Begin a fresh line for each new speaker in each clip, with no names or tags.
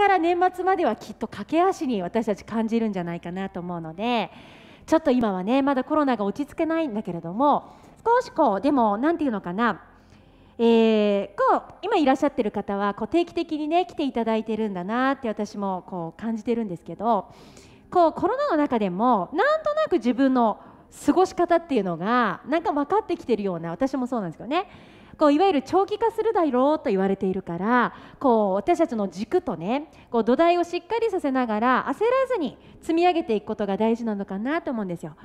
から年末まではきっと駆け足に私たち感じるんじゃないかなと思うのでちょっと今はねまだコロナが落ち着けないんだけれども少しこうでも何て言うのかなえー、こう今いらっしゃってる方はこう定期的にね来ていただいてるんだなって私もこう感じてるんですけどこうコロナの中でもなんとなく自分の過ごし方っていうのがなんか分かってきてるような私もそうなんですけどねこういわゆる長期化するだろうと言われているからこう私たちの軸とねこう土台をしっかりさせながら焦らずに積み上げていくことが大事なのかなと思うんですよ。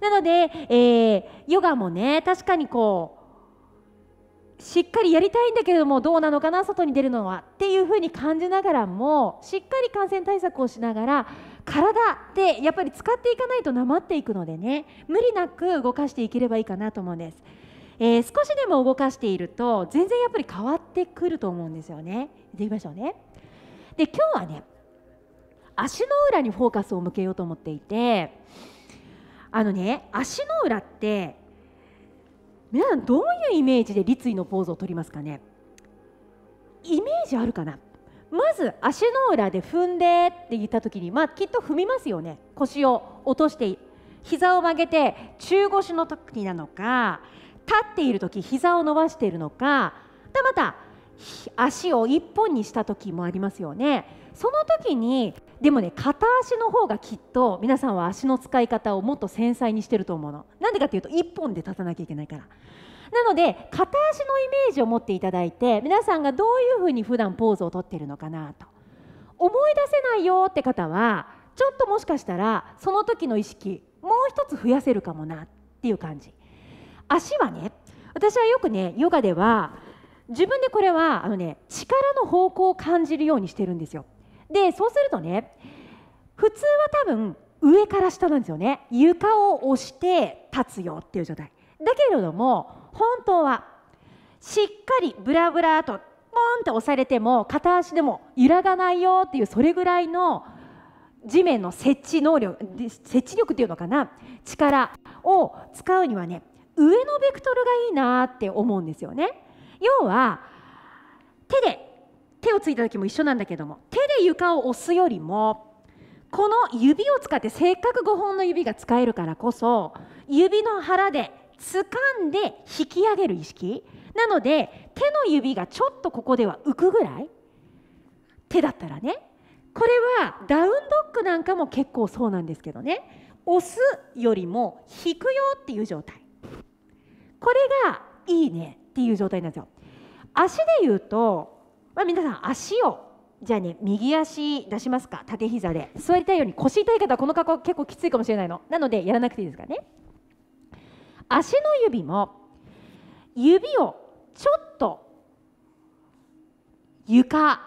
なので、えー、ヨガもね確かにこうしっかりやりたいんだけれどもどうなのかな外に出るのはっていうふうに感じながらもしっかり感染対策をしながら体ってやっぱり使っていかないとなまっていくのでね無理なく動かしていければいいかなと思うんです。えー、少しでも動かしていると全然やっぱり変わってくると思うんですよね。できましょうね。で今日はね足の裏にフォーカスを向けようと思っていてあのね足の裏って皆さんどういうイメージで立位のポーズをとりますかねイメージあるかなまず足の裏で踏んでって言った時に、まあ、きっと踏みますよね腰を落として膝を曲げて中腰の時なのかっている時膝を伸ばしているのかたまた足を1本にした時もありますよねその時にでもね片足の方がきっと皆さんは足の使い方をもっと繊細にしてると思うのなんでかっていうと1本で立たなきゃいけないからなので片足のイメージを持っていただいて皆さんがどういうふうに普段ポーズをとってるのかなと思い出せないよって方はちょっともしかしたらその時の意識もう一つ増やせるかもなっていう感じ足はね私はよくねヨガでは自分でこれはあの、ね、力の方向を感じるようにしてるんですよでそうするとね普通は多分上から下なんですよね床を押して立つよっていう状態だけれども本当はしっかりブラブラとポンと押されても片足でも揺らがないよっていうそれぐらいの地面の設置能力設置力っていうのかな力を使うにはね上のベクトルがいいなって思うんですよね。要は手で手をついた時も一緒なんだけども手で床を押すよりもこの指を使ってせっかく5本の指が使えるからこそ指の腹で掴んで引き上げる意識なので手の指がちょっとここでは浮くぐらい手だったらねこれはダウンドッグなんかも結構そうなんですけどね押すよりも引くよっていう状態これがいいねっていう状態なんですよ足で言うと、まあ、皆さん足をじゃあね右足出しますか縦膝で座りたいように腰痛い方はこの格好結構きついかもしれないのなのでやらなくていいですからね足の指も指をちょっと床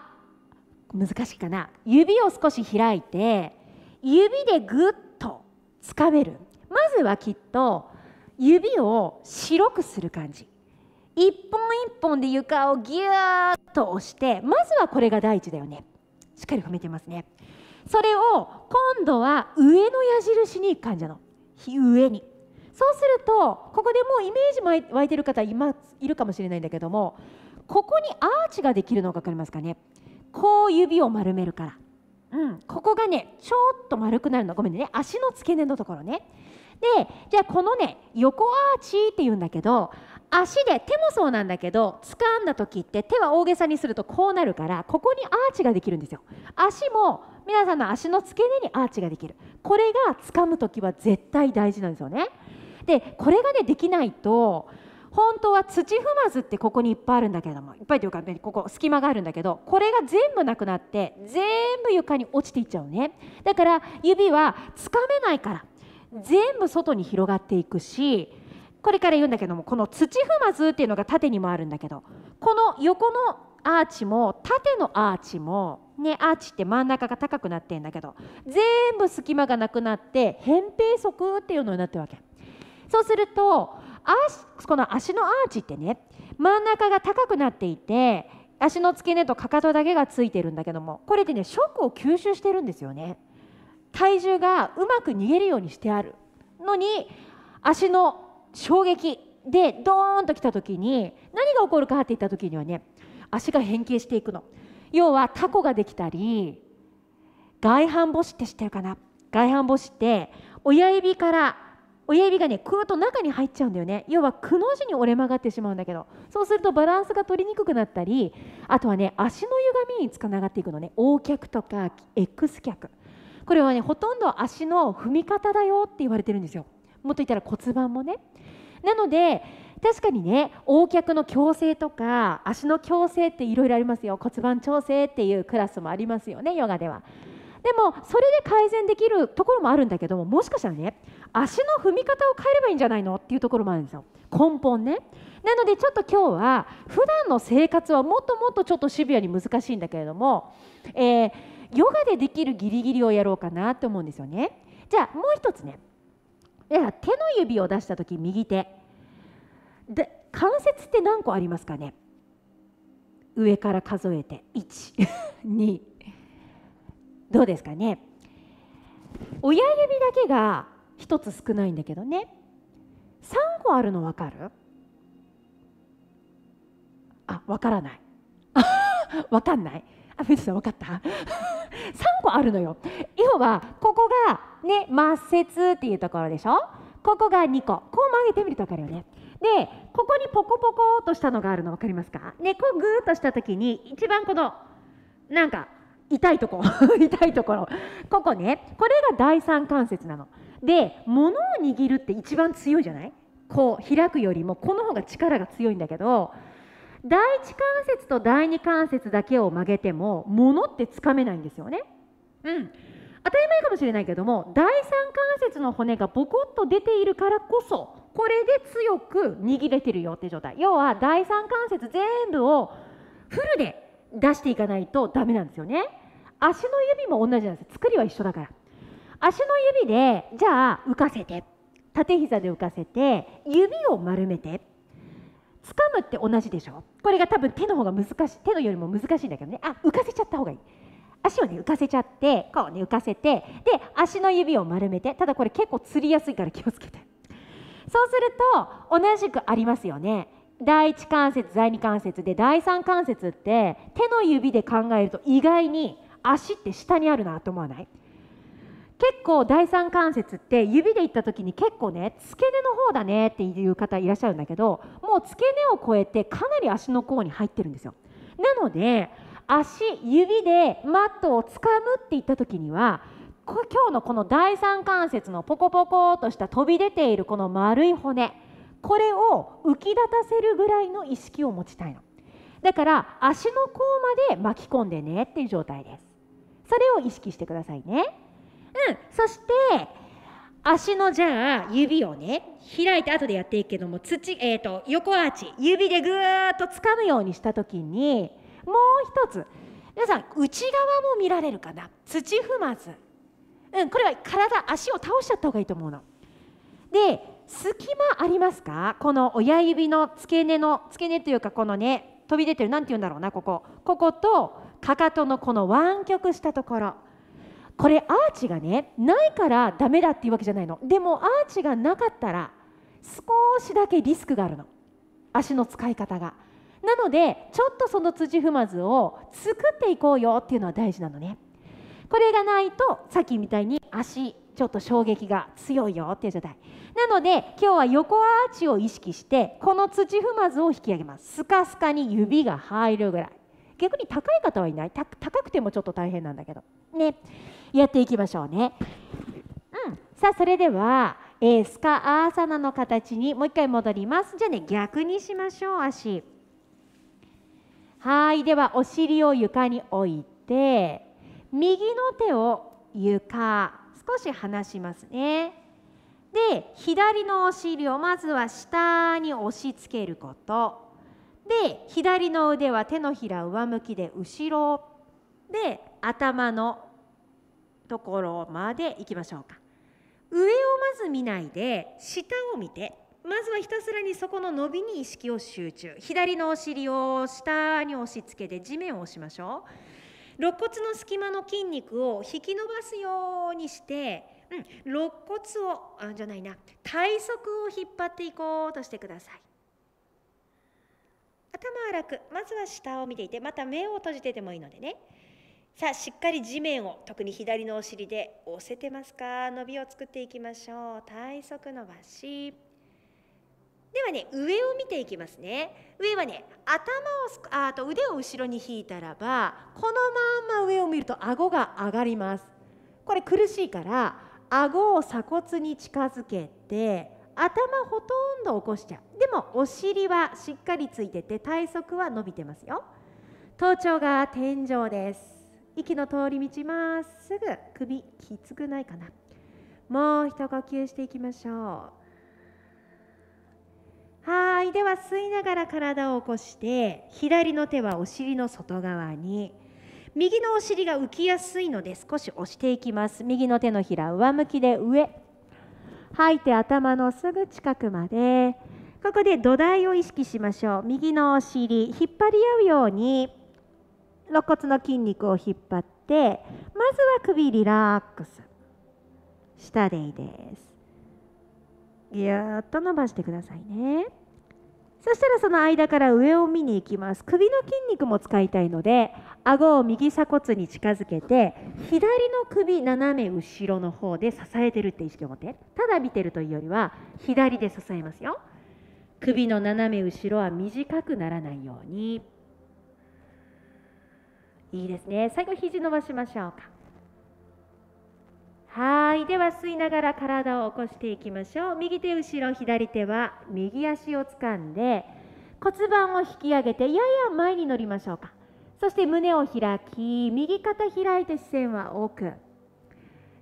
難しいかな指を少し開いて指でぐっとつかめるまずはきっと指を白くする感じ一本一本で床をギューッと押してまずはこれが第一だよねしっかり踏めてますねそれを今度は上の矢印に感じの上にそうするとここでもうイメージ湧いてる方今いるかもしれないんだけどもここにアーチができるの分かりますかねこう指を丸めるから、うん、ここがねちょっと丸くなるのごめんね足の付け根のところねでじゃあこのね横アーチっていうんだけど足で手もそうなんだけど掴んだ時って手は大げさにするとこうなるからここにアーチができるんですよ足も皆さんの足の付け根にアーチができるこれが掴む時は絶対大事なんですよねでこれがねできないと本当は土踏まずってここにいっぱいあるんだけれどもいっぱいというか、ね、ここ隙間があるんだけどこれが全部なくなって全部床に落ちていっちゃうねだから指はつかめないから全部外に広がっていくしこれから言うんだけどもこの土踏まずっていうのが縦にもあるんだけどこの横のアーチも縦のアーチもねアーチって真ん中が高くなってんだけど全部隙間がなくなって扁平足っていうのになってるわけそうすると足この足のアーチってね真ん中が高くなっていて足の付け根とかかとだけがついてるんだけどもこれでねショックを吸収してるんですよね。体重がうまく逃げるようにしてあるのに足の衝撃でドーンときた時に何が起こるかっていった時にはね足が変形していくの要はタコができたり外反母趾って知ってるかな外反母趾って親指から親指がねくーっと中に入っちゃうんだよね要はくの字に折れ曲がってしまうんだけどそうするとバランスが取りにくくなったりあとはね足の歪みにつながっていくのね O 脚とか X 脚これはねほとんど足の踏み方だよって言われてるんですよもっと言ったら骨盤もねなので確かにね横脚の矯正とか足の矯正っていろいろありますよ骨盤調整っていうクラスもありますよねヨガではでもそれで改善できるところもあるんだけどももしかしたらね足の踏み方を変えればいいんじゃないのっていうところもあるんですよ根本ねなのでちょっと今日は普段の生活はもっともっとちょっとシビアに難しいんだけれども、えーヨガでできるギリギリをやろうかなと思うんですよねじゃあもう一つね手の指を出した時右手で関節って何個ありますかね上から数えて12どうですかね親指だけが1つ少ないんだけどね3個あるの分かるあ分からない分 かんないあ藤さん分かった3 個あるのよ要はここがね末節っていうところでしょここが2個こう曲げてみると分かるよねでここにポコポコとしたのがあるの分かりますかねこうグーッとした時に一番このなんか痛いとこ 痛いところここねこれが第三関節なので物を握るって一番強いじゃないこう開くよりもこの方が力が強いんだけど第一関節と第二関節だけを曲げても物ってつかめないんですよね。うん当たり前かもしれないけども第三関節の骨がボコッと出ているからこそこれで強く握れてるよって状態要は第三関節全部をフルで出していかないとダメなんですよね足の指も同じなんです作りは一緒だから足の指でじゃあ浮かせて縦膝で浮かせて指を丸めて掴むって同じでしょこれが多分手の方が難しい手のよりも難しいんだけどねあ浮かせちゃった方がいい足をね浮かせちゃってこうね浮かせてで足の指を丸めてただこれ結構つりやすいから気をつけてそうすると同じくありますよね第一関節第二関節で第三関節って手の指で考えると意外に足って下にあるなと思わない結構第三関節って指でいった時に結構ね付け根の方だねっていう方いらっしゃるんだけどもう付け根を越えてかなり足の甲に入ってるんですよなので足指でマットをつかむっていった時には今日のこの第三関節のポコポコとした飛び出ているこの丸い骨これを浮き立たせるぐらいの意識を持ちたいのだから足の甲まで巻き込んでねっていう状態ですそれを意識してくださいねうんそして足のじゃあ指をね開いて後でやっていくけども土、えーと、横アーチ指でぐーっと掴むようにした時にもう一つ皆さん内側も見られるかな土踏まず、うん、これは体足を倒しちゃった方がいいと思うの。で隙間ありますかこの親指の付け根の付け根というかこのね飛び出てる何て言うんだろうなこここことかかとのこの湾曲したところ。これアーチがねないからダメだっていうわけじゃないのでもアーチがなかったら少しだけリスクがあるの足の使い方がなのでちょっとその土踏まずを作っていこうよっていうのは大事なのねこれがないとさっきみたいに足ちょっと衝撃が強いよっていう状態なので今日は横アーチを意識してこの土踏まずを引き上げますスカスカに指が入るぐらい逆に高い方はいない高くてもちょっと大変なんだけどねやっていきましょうね。うん、さあそれでは、えー、スカアーサナの形にもう一回戻りますじゃあね逆にしましょう足はいではお尻を床に置いて右の手を床少し離しますねで左のお尻をまずは下に押し付けることで左の腕は手のひら上向きで後ろで頭のところまでいきましょうか上をまず見ないで下を見てまずはひたすらにそこの伸びに意識を集中左のお尻を下に押し付けて地面を押しましょう肋骨の隙間の筋肉を引き伸ばすようにしてうん、肋骨をあじゃないな体側を引っ張っていこうとしてください頭は楽まずは下を見ていてまた目を閉じててもいいのでねさあしっかり地面を特に左のお尻で押せてますか伸びを作っていきましょう体側伸ばしではね上を見ていきますね上はね頭をあと腕を後ろに引いたらばこのまんま上を見ると顎が上がりますこれ苦しいから顎を鎖骨に近づけて頭ほとんど起こしちゃうでもお尻はしっかりついてて体側は伸びてますよ頭頂が天井です息の通り道まっすぐ首きつくないかなもう一呼吸していきましょうはいでは吸いながら体を起こして左の手はお尻の外側に右のお尻が浮きやすいので少し押していきます右の手のひら上向きで上吐いて頭のすぐ近くまでここで土台を意識しましょう右のお尻引っ張り合うように肋骨の筋肉を引っ張ってまずは首リラックス下でいいですぎゅっと伸ばしてくださいねそしたらその間から上を見に行きます首の筋肉も使いたいので顎を右鎖骨に近づけて左の首斜め後ろの方で支えてるって意識を持ってただ見てるというよりは左で支えますよ首の斜め後ろは短くならないようにいいですね最後肘伸ばしましょうかはいでは吸いながら体を起こしていきましょう右手後ろ左手は右足を掴んで骨盤を引き上げてやや前に乗りましょうかそして胸を開き右肩開いて視線は奥で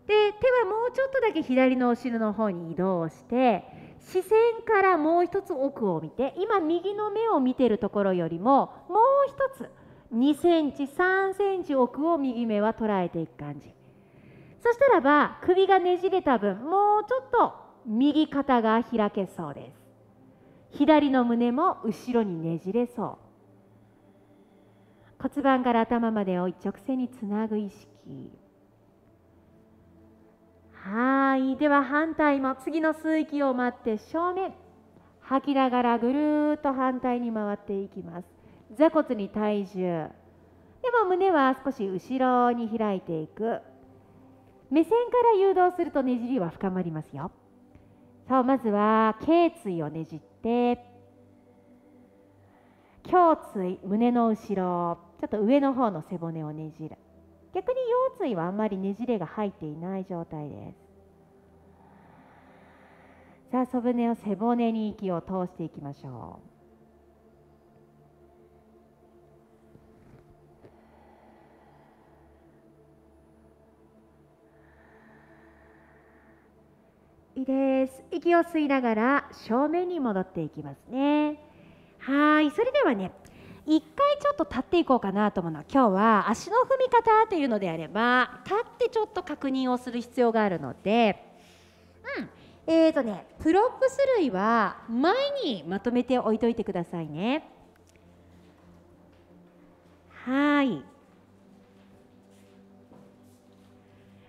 手はもうちょっとだけ左のお尻の方に移動して視線からもう一つ奥を見て今右の目を見てるところよりももう一つ2センチ3センチ奥を右目は捉えていく感じそしたらば首がねじれた分もうちょっと右肩が開けそうです左の胸も後ろにねじれそう骨盤から頭までを一直線につなぐ意識はいでは反対も次の吸う息を待って正面吐きながらぐるっと反対に回っていきます座骨に体重でも胸は少し後ろに開いていく目線から誘導するとねじりは深まりますよさあまずは頸椎をねじって胸椎胸の後ろちょっと上の方の背骨をねじる逆に腰椎はあんまりねじれが入っていない状態ですさあ背骨を背骨に息を通していきましょういいです息を吸いながら正面に戻っていきますねはいそれではね一回ちょっと立っていこうかなと思うのは、今日は足の踏み方というのであれば立ってちょっと確認をする必要があるのでうんえーとね、プロップス類は前にまとめて置いといてくださいね。はい。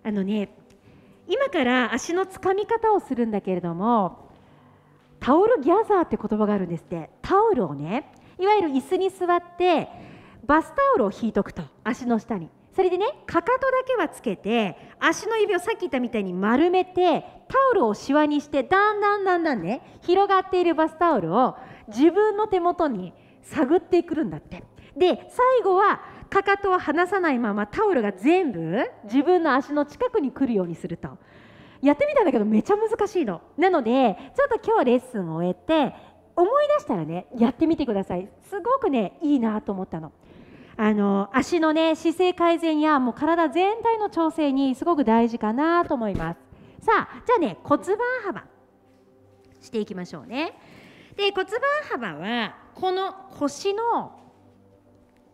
あのね、今から足のつかみ方をするんだけれどもタオルギャザーって言葉があるんですってタオルをねいわゆる椅子に座ってバスタオルを引いとくと足の下にそれでねかかとだけはつけて足の指をさっき言ったみたいに丸めてタオルをしわにしてだんだんだんだんね広がっているバスタオルを自分の手元に探ってくるんだってで最後はかかとを離さないままタオルが全部自分の足の近くに来るようにするとやってみたんだけどめちゃ難しいのなのでちょっと今日レッスンを終えて思い出したらねやってみてくださいすごくねいいなと思ったのあの足のね姿勢改善やもう体全体の調整にすごく大事かなと思いますさあじゃあね骨盤幅していきましょうねで骨盤幅はこの腰の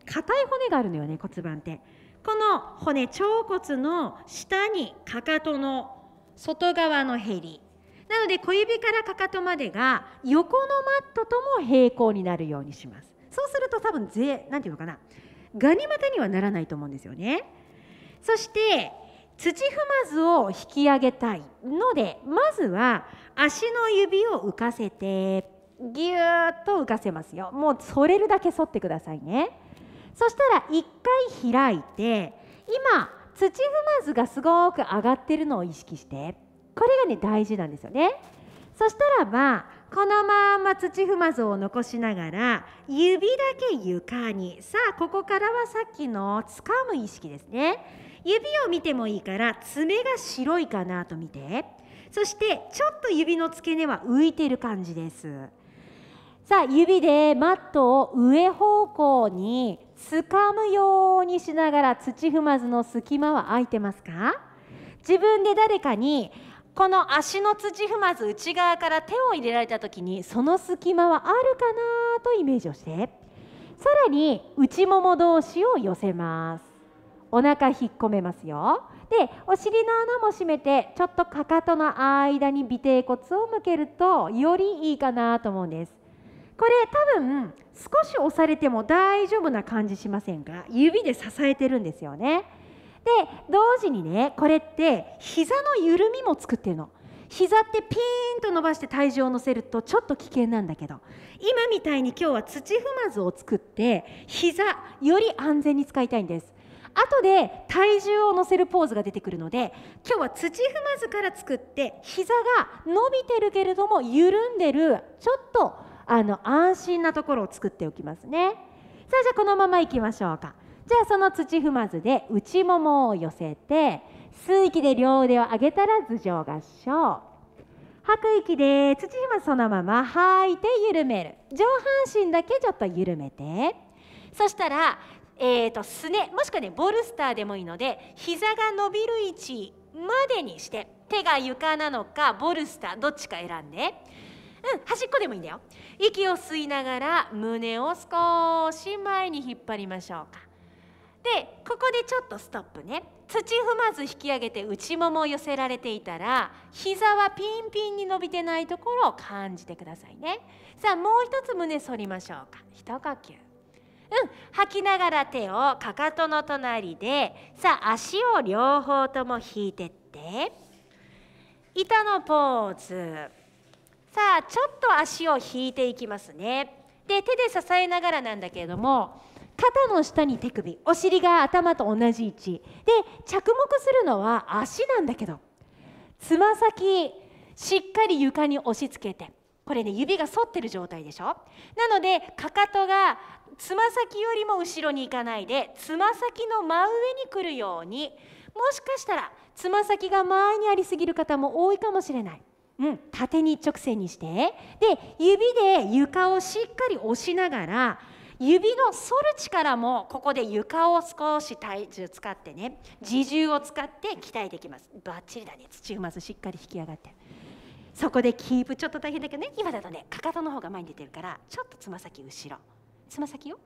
硬い骨があるのよね骨盤ってこの骨腸骨の下にかかとの外側のへりなので小指からかかとまでが横のマットとも平行になるようにしますそうすると多分ぜ何て言うのかなガニ股にはならないと思うんですよねそして土踏まずを引き上げたいのでまずは足の指を浮かせてぎゅーっと浮かせますよもう反れるだけ反ってくださいねそしたら1回開いて今土踏まずがすごく上がってるのを意識してこれがね大事なんですよね。そしたらばこのまま土踏まずを残しながら指だけ床にさあここからはさっきの掴む意識ですね指を見てもいいから爪が白いかなと見てそしてちょっと指の付け根は浮いてる感じですさあ指でマットを上方向に掴むようにしながら土踏まずの隙間は空いてますか自分で誰かにこの足の土踏まず内側から手を入れられた時にその隙間はあるかなとイメージをしてさらに内もも同士を寄せますお腹引っ込めますよでお尻の穴も閉めてちょっとかかとの間に尾てい骨を向けるとよりいいかなと思うんですこれ多分少し押されても大丈夫な感じしませんか指で支えてるんですよねで同時にねこれって膝の緩みも作ってるの膝ってピーンと伸ばして体重を乗せるとちょっと危険なんだけど今みたいに今日は土踏まずを作って膝より安全に使いたいんです後で体重を乗せるポーズが出てくるので今日は土踏まずから作って膝が伸びてるけれども緩んでるちょっとあの安心なところを作っておきますねさあじゃあこのままいきましょうかじゃあその土踏まずで内ももを寄せて吸う息で両腕を上げたら頭上合掌吐く息で土踏まずそのまま吐いて緩める上半身だけちょっと緩めてそしたらえーと、とすねもしくはねボルスターでもいいので膝が伸びる位置までにして手が床なのかボルスターどっちか選んでうん端っこでもいいんだよ息を吸いながら胸を少し前に引っ張りましょうかでここでちょっとストップね土踏まず引き上げて内もも寄せられていたら膝はピンピンに伸びてないところを感じてくださいねさあもう一つ胸反りましょうか一呼吸うん吐きながら手をかかとの隣でさあ足を両方とも引いてって板のポーズさあちょっと足を引いていきますねで手で支えながらなんだけれども肩の下に手首お尻が頭と同じ位置で着目するのは足なんだけどつま先しっかり床に押し付けてこれね指が反ってる状態でしょなのでかかとがつま先よりも後ろに行かないでつま先の真上に来るようにもしかしたらつま先が前にありすぎる方も多いかもしれないうん、縦に一直線にしてで指で床をしっかり押しながら指の反る力もここで床を少し体重使ってね自重を使って鍛えていきますバッチリだね土踏まずしっかり引き上がってそこでキープちょっと大変だけどね今だとねかかとの方が前に出てるからちょっとつま先後ろつま先を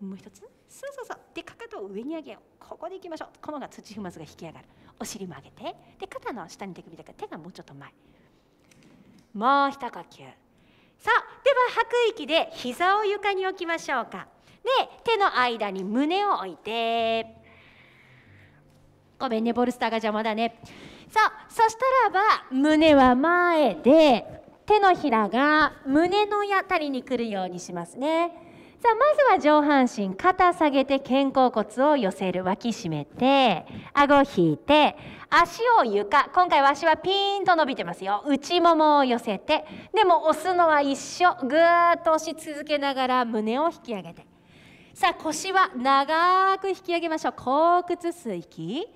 もう一つそうそうそうでかかとを上に上げようここでいきましょうこのが土踏まずが引き上がるお尻も上げてで肩の下に手首だから手がもうちょっと前もう一呼吸さあでは吐く息で膝を床に置きましょうかで手の間に胸を置いてごめんねボルスターが邪魔だねさあそしたらば胸は前で手のひらが胸のあたりにくるようにしますね。さあまずは上半身肩下げて肩甲骨を寄せる脇締めて顎引いて足を床今回は足はピーンと伸びてますよ内ももを寄せてでも押すのは一緒ぐーっと押し続けながら胸を引き上げてさあ腰は長く引き上げましょう後屈水域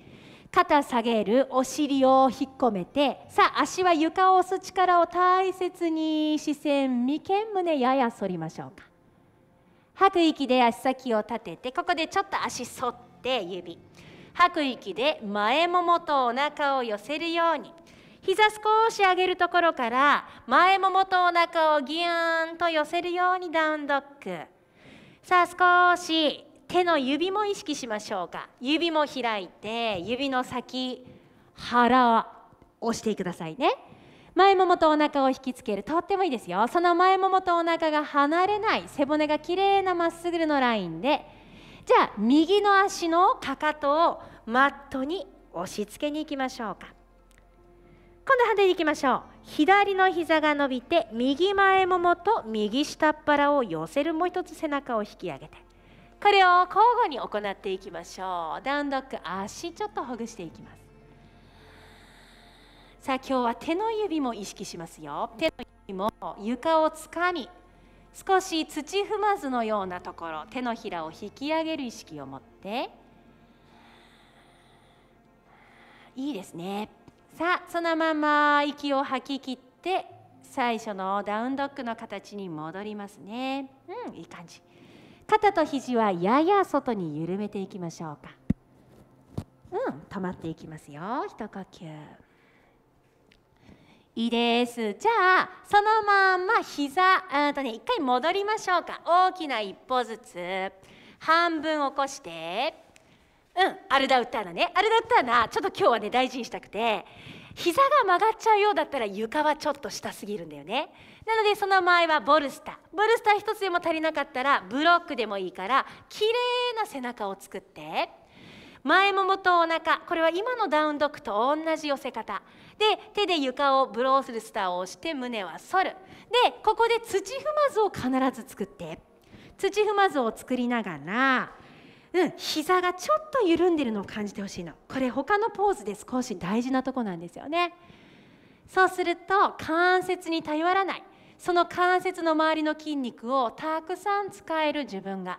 肩下げるお尻を引っ込めてさあ足は床を押す力を大切に視線眉間胸やや反りましょうか吐く息で足先を立ててここでちょっと足反って指吐く息で前ももとお腹を寄せるように膝少し上げるところから前ももとお腹をギューンと寄せるようにダウンドッグさあ少し手の指も意識しましょうか指も開いて指の先腹を押してくださいね前ももとお腹を引きつけるとってもいいですよその前ももとお腹が離れない背骨がきれいなまっすぐのラインでじゃあ右の足のかかとをマットに押し付けに行きましょうか今度反対に行きましょう左の膝が伸びて右前ももと右下っ腹を寄せるもう一つ背中を引き上げてこれを交互に行っていきましょうダウンドッグ足ちょっとほぐしていきますさあ今日は手の指も意識しますよ手の指も床をつかみ少し土踏まずのようなところ手のひらを引き上げる意識を持っていいですねさあそのまま息を吐き切って最初のダウンドッグの形に戻りますねうんいい感じ肩と肘はやや外に緩めていきましょうかうん止まっていきますよ一呼吸いいですじゃあそのまんま膝うんとね一回戻りましょうか大きな一歩ずつ半分起こしてうんアルダウッターナねアルダウッターナちょっと今日はね大事にしたくて膝が曲がっちゃうようだったら床はちょっと下すぎるんだよねなのでその場合はボルスタボルスタ1つでも足りなかったらブロックでもいいからきれいな背中を作って前ももとお腹これは今のダウンドッグと同じ寄せ方で手で床をブローするスターを押して胸は反るでここで土踏まずを必ず作って土踏まずを作りながらうん、膝がちょっと緩んでるのを感じてほしいのこれ他のポーズで少し大事なとこなんですよねそうすると関節に頼らないその関節の周りの筋肉をたくさん使える自分が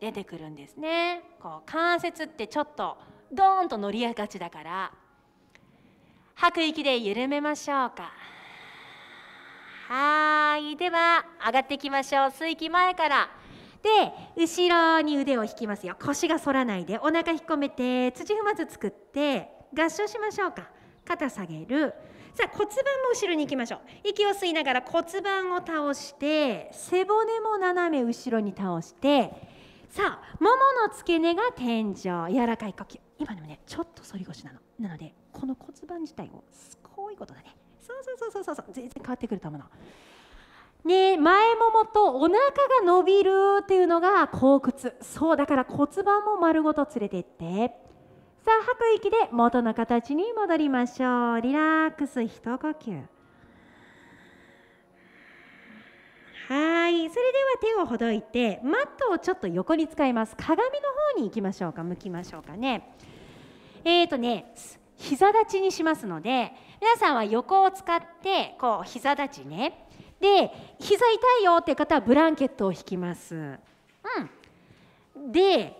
出てくるんですねこう関節ってちょっとドーンと乗りやがちだから吐く息で緩めましょうかはいでは上がっていきましょう吸い気前からで後ろに腕を引きますよ腰が反らないでお腹引っ込めて土踏まず作って合掌しましょうか肩下げるさあ骨盤も後ろに行きましょう息を吸いながら骨盤を倒して背骨も斜め後ろに倒してさあももの付け根が天井柔らかい呼吸今でもねちょっと反り腰なのなのでこの骨盤自体をすごいことだねそうそうそうそうそう全然変わってくると思うのね、前ももとお腹が伸びるっていうのが後屈そうだから骨盤も丸ごと連れてってさあ吐く息で元の形に戻りましょうリラックス一呼吸はいそれでは手をほどいてマットをちょっと横に使います鏡の方に行きましょうか向きましょうかねえーとね膝立ちにしますので皆さんは横を使ってこう膝立ちねで膝痛いよって方はブランケットを引きますうんで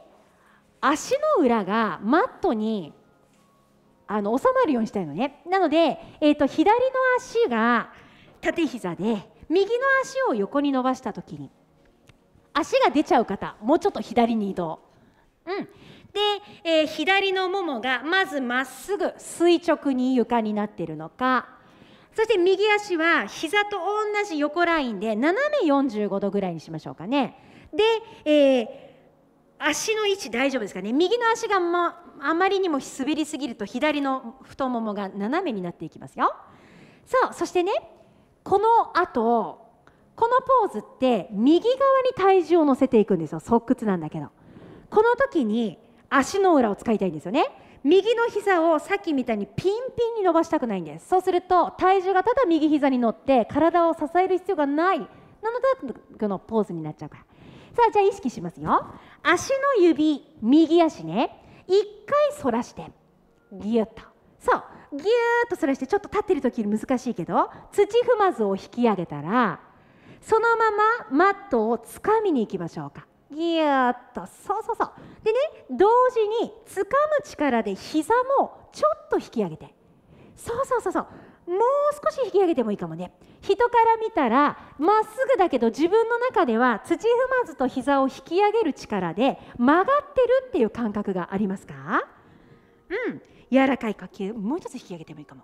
足の裏がマットにあの収まるようにしたいのねなので、えーと左の足が縦膝で右の足を横に伸ばした時に足が出ちゃう方もうちょっと左に移動、うん、で、えー、左のももがまずまっすぐ垂直に床になってるのかそして右足は膝と同じ横ラインで斜め45度ぐらいにしましょうかねで、えー、足の位置大丈夫ですかね右の足が、ま、あまりにも滑りすぎると左の太ももが斜めになっていきますよそうそしてねこの後このポーズって右側に体重を乗せていくんですよ側屈なんだけどこの時に足の裏を使いたいんですよね右の膝をさっきみたいにピンピンに伸ばしたくないんですそうすると体重がただ右膝に乗って体を支える必要がないなのでこのポーズになっちゃうからさあじゃあ意識しますよ足の指右足ね1回反らしてギュッとそうギューッとそらしてちょっと立ってる時難しいけど土踏まずを引き上げたらそのままマットをつかみに行きましょうかギューッとそうそうそうでね同時につかむ力で膝もちょっと引き上げてそうそうそうそうもう少し引き上げてもいいかもね人から見たらまっすぐだけど自分の中では土踏まずと膝を引き上げる力で曲がってるっていう感覚がありますかうん柔らかい呼吸もう一つ引き上げてもいいかも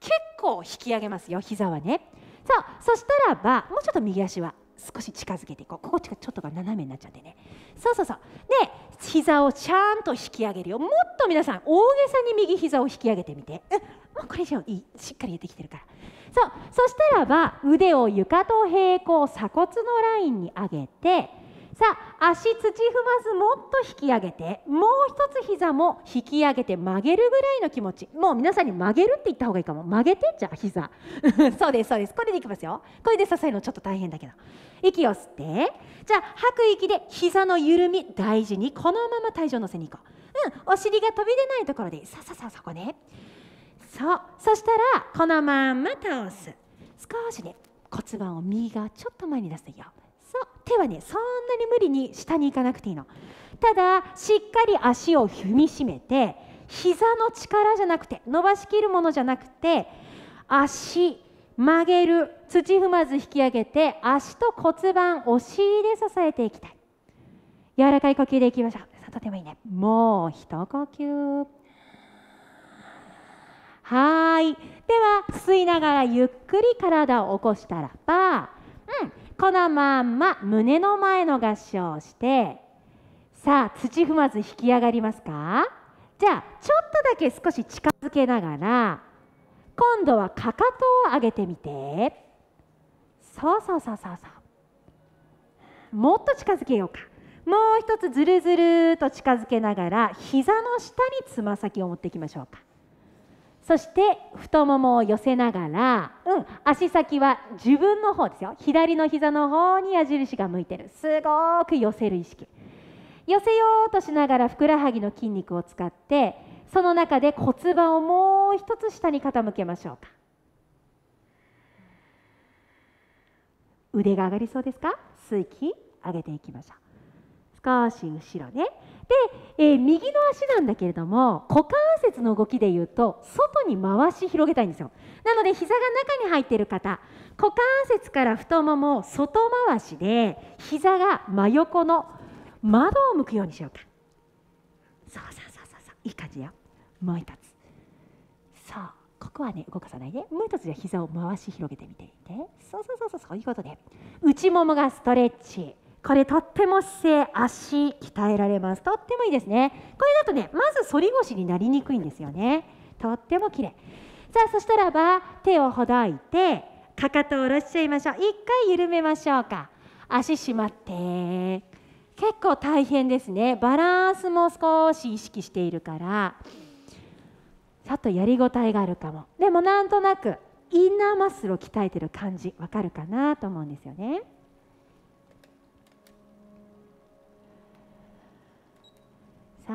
結構引き上げますよ膝はねそうそしたらばもうちょっと右足は少し近づけていこうここちょっとが斜めになっちゃってねそうそうそうで膝をちゃんと引き上げるよもっと皆さん大げさに右膝を引き上げてみて、うん、もうこれ以上いいしっかりてきてるからそうそしたらば腕を床と平行鎖骨のラインに上げてあ足土踏まずもっと引き上げてもう一つ膝も引き上げて曲げるぐらいの気持ちもう皆さんに曲げるって言った方がいいかも曲げてじゃあ膝 そうですそうですこれでいきますよこれで支えるのちょっと大変だけど息を吸ってじゃあ吐く息で膝の緩み大事にこのまま体重の乗せにいこううんお尻が飛び出ないところでさささそこねそうそしたらこのまま倒す少しね骨盤を右側ちょっと前に出すよ手はねそんなに無理に下に行かなくていいのただしっかり足を踏みしめて膝の力じゃなくて伸ばしきるものじゃなくて足曲げる土踏まず引き上げて足と骨盤お尻で支えていきたい柔らかい呼吸でいきましょうとてもいいねもう一呼吸はいでは吸いながらゆっくり体を起こしたらばうんこのまんま胸の前の合掌をしてさあ土踏まず引き上がりますかじゃあちょっとだけ少し近づけながら今度はかかとを上げてみてそうそうそうそうそうもっと近づけようかもう一つずるずると近づけながら膝の下につま先を持っていきましょうかそして太ももを寄せながら、うん、足先は自分の方ですよ左の膝の方に矢印が向いてるすごく寄せる意識寄せようとしながらふくらはぎの筋肉を使ってその中で骨盤をもう一つ下に傾けましょうか腕が上がりそうですか吸気上げていきましょう少し後ろね、で、えー、右の足なんだけれども股関節の動きでいうと外に回し広げたいんですよなので膝が中に入っている方股関節から太ももを外回しで膝が真横の窓を向くようにしようかそうそうそうそういい感じよもう一つそうここはね動かさないでもう一つじゃ膝を回し広げてみていてそうそうそうそうそういうことで内ももがストレッチこれとっても姿勢足鍛えられますとってもいいですねこれだとねまず反り腰になりにくいんですよねとっても綺麗さあそしたらば手をほどいてかかとを下ろしちゃいましょう一回緩めましょうか足しまって結構大変ですねバランスも少し意識しているからちょっとやりごたえがあるかもでもなんとなくインナーマッスルを鍛えてる感じわかるかなと思うんですよね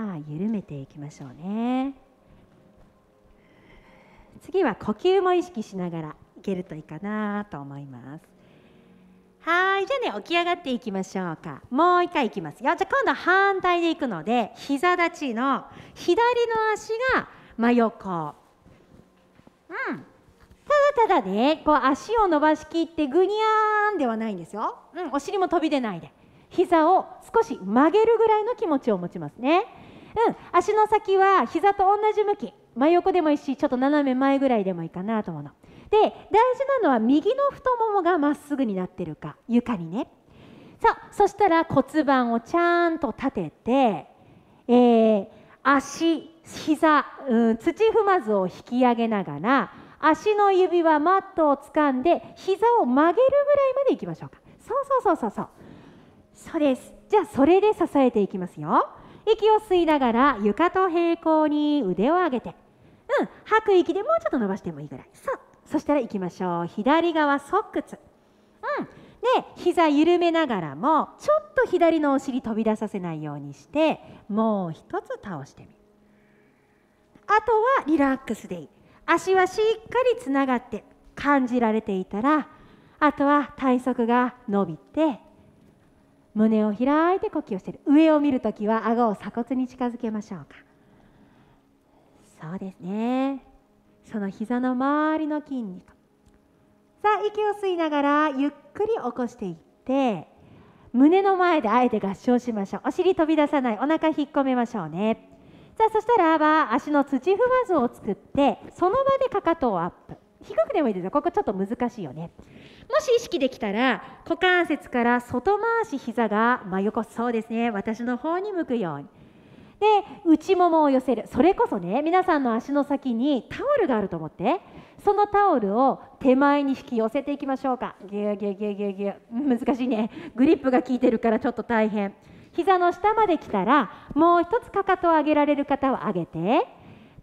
肩緩めていきましょうね次は呼吸も意識しながらいけるといいかなと思いますはいじゃあね起き上がっていきましょうかもう一回いきますよじゃあ今度は反対でいくので膝立ちの左の足が真横うんただただねこう足を伸ばしきってぐにゃーんではないんですよ、うん、お尻も飛び出ないで膝を少し曲げるぐらいの気持ちを持ちますねうん足の先は膝と同じ向き真横でもいいしちょっと斜め前ぐらいでもいいかなと思うので大事なのは右の太ももがまっすぐになってるか床にねさあそしたら骨盤をちゃんと立てて、えー、足膝、うん、土踏まずを引き上げながら足の指はマットを掴んで膝を曲げるぐらいまでいきましょうかそうそうそうそうそうそうですじゃあそれで支えていきますよ息を吸いながら床と平行に腕を上げて、うん、吐く息でもうちょっと伸ばしてもいいぐらい。そう。そしたら行きましょう。左側側屈。うん。で、膝緩めながらも、ちょっと左のお尻飛び出させないようにして、もう一つ倒してみる。あとはリラックスでいい。足はしっかりつながって感じられていたら、あとは体側が伸びて胸を開いて呼吸をしている上を見るときは顎を鎖骨に近づけましょうかそうですねその膝の周りの筋肉さあ息を吸いながらゆっくり起こしていって胸の前であえて合掌しましょうお尻飛び出さないお腹引っ込めましょうねさあそしたらば足の土踏まずを作ってその場でかかとをアップ低くでもいいですよここちょっと難しいよねもし意識できたら股関節から外回し膝が真横そうですね私の方に向くようにで内ももを寄せるそれこそね皆さんの足の先にタオルがあると思ってそのタオルを手前に引き寄せていきましょうかギュギュギュギュギュ難しいねグリップが効いてるからちょっと大変膝の下まで来たらもう一つかかとを上げられる方は上げて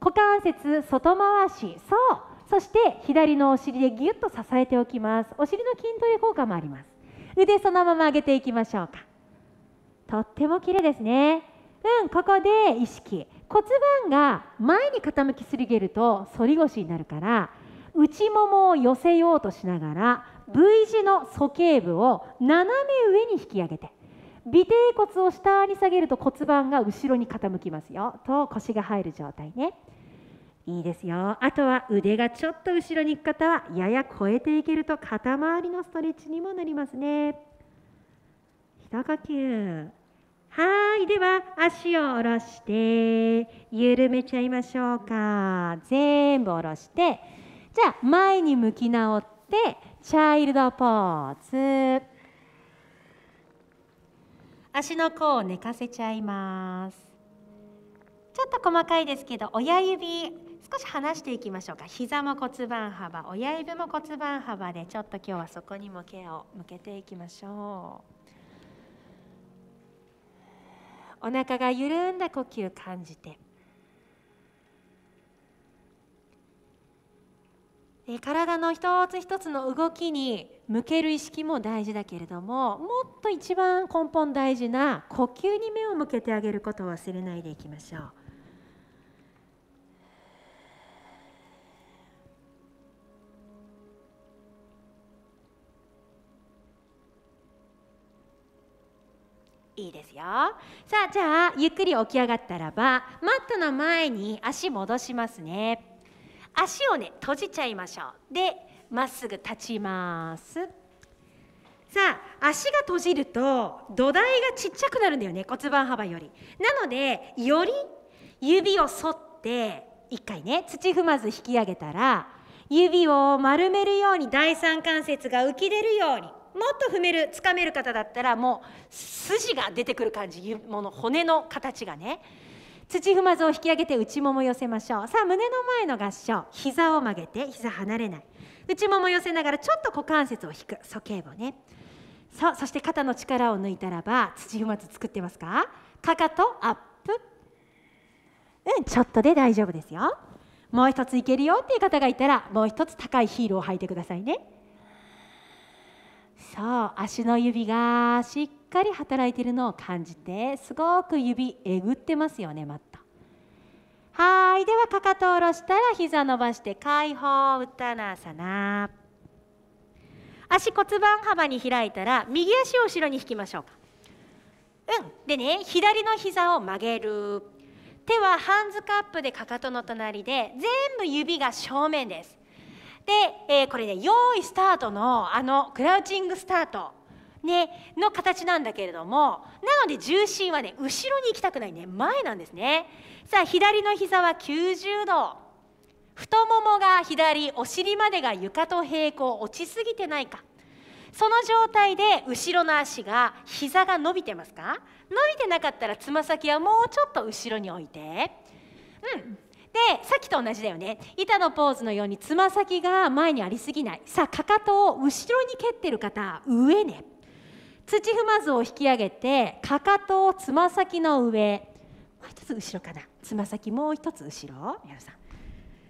股関節外回しそうそして左のお尻でぎゅっと支えておきますお尻の筋トレ効果もあります腕そのまま上げていきましょうかとっても綺麗ですねうんここで意識骨盤が前に傾きすぎると反り腰になるから内ももを寄せようとしながら V 字の鼠径部を斜め上に引き上げて尾底骨を下に下げると骨盤が後ろに傾きますよと腰が入る状態ねいいですよあとは腕がちょっと後ろに行く方はやや超えていけると肩周りのストレッチにもなりますね一呼吸はいでは足を下ろして緩めちゃいましょうか全部下ろしてじゃあ前に向き直ってチャイルドポーズ足の甲を寝かせちゃいますちょっと細かいですけど親指少し離していきましょうか膝も骨盤幅親指も骨盤幅でちょっと今日はそこにもケアを向けていきましょうお腹が緩んだ呼吸感じて体の一つ一つの動きに向ける意識も大事だけれどももっと一番根本大事な呼吸に目を向けてあげることを忘れないでいきましょう。いいですよさあじゃあゆっくり起き上がったらばマットの前に足戻しますね足をね閉じちゃいましょうでまっすぐ立ちますさあ足が閉じると土台がちっちゃくなるんだよね骨盤幅よりなのでより指を反って一回ね土踏まず引き上げたら指を丸めるように第三関節が浮き出るようにもっと踏めるつかめる方だったらもう筋が出てくる感じもの骨の形がね土踏まずを引き上げて内もも寄せましょうさあ胸の前の合掌膝を曲げて膝離れない内もも寄せながらちょっと股関節を引く鼠径部をねそうそして肩の力を抜いたらば土踏まず作ってますかかかとアップうんちょっとで大丈夫ですよもう一ついけるよっていう方がいたらもう一つ高いヒールを履いてくださいねそう足の指がしっかり働いているのを感じてすごく指えぐってますよねマットはいではかかとを下ろしたら膝伸ばして開放ウッタナーサナ足骨盤幅に開いたら右足を後ろに引きましょうかうんでね左の膝を曲げる手はハンズカップでかかとの隣で全部指が正面ですで、えー、これね用意スタートのあのクラウチングスタート、ね、の形なんだけれどもなので重心はね後ろに行きたくないね前なんですねさあ左の膝は90度太ももが左お尻までが床と平行落ちすぎてないかその状態で後ろの足が膝が伸びてますか伸びてなかったらつま先はもうちょっと後ろに置いてうんでさっきと同じだよね板のポーズのようにつま先が前にありすぎないさあかかとを後ろに蹴ってる方上ね土踏まずを引き上げてかかとをつま先の上もう一つ後ろかなつま先もう一つ後ろ皆さん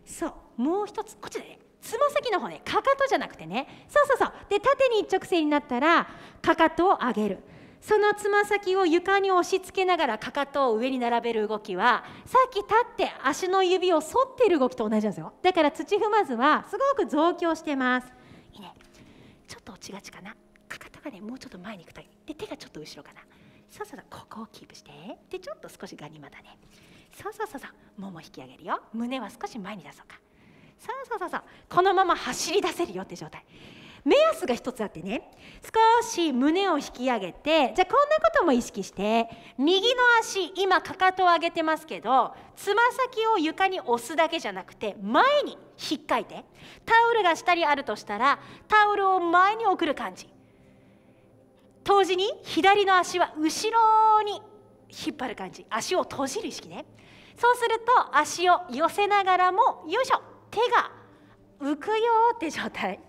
そうもう一つこっちだねつま先の方ねかかとじゃなくてねそうそうそうで縦に一直線になったらかかとを上げるそのつま先を床に押し付けながらかかとを上に並べる動きはさっき立って足の指を反っている動きと同じなんですよだから土踏まずはすごく増強してますいいねちょっと落ちがちかなかかとがねもうちょっと前に行くとで手がちょっと後ろかなそうそうここをキープしてでちょっと少しガニ股ねそうそうそうそうもも引き上げるよ胸は少し前に出そうかそうそうそうそうこのまま走り出せるよって状態目安が一つあってね少し胸を引き上げてじゃあこんなことも意識して右の足今かかとを上げてますけどつま先を床に押すだけじゃなくて前に引っかいてタオルが下にあるとしたらタオルを前に送る感じ同時に左の足は後ろに引っ張る感じ足を閉じる意識ねそうすると足を寄せながらもよいしょ手が浮くよって状態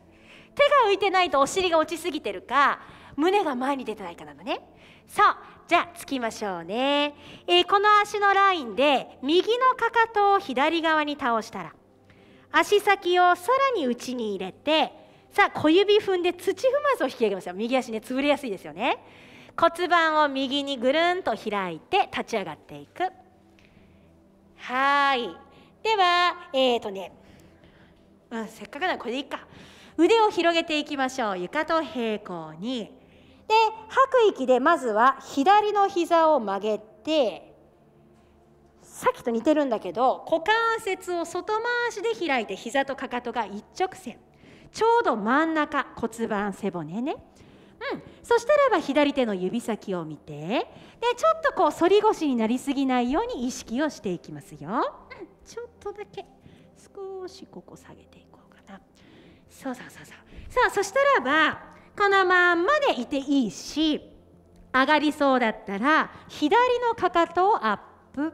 手が浮いてないとお尻が落ちすぎてるか胸が前に出てないかなのねそうじゃあつきましょうね、えー、この足のラインで右のかかとを左側に倒したら足先をさらに内に入れてさあ小指踏んで土踏まずを引き上げますよ右足ね潰れやすいですよね骨盤を右にぐるんと開いて立ち上がっていくはいではえっ、ー、とねうんせっかくならこれでいいか腕を広げていきましょう床と平行にで吐く息でまずは左の膝を曲げてさっきと似てるんだけど股関節を外回しで開いて膝とかかとが一直線ちょうど真ん中骨盤背骨ねうん、そしたらば左手の指先を見てでちょっとこう反り腰になりすぎないように意識をしていきますよ、うん、ちょっとだけ少しここ下げてそうそうそうそうさあそしたらばこのまんまでいていいし上がりそうだったら左のかかとをアップ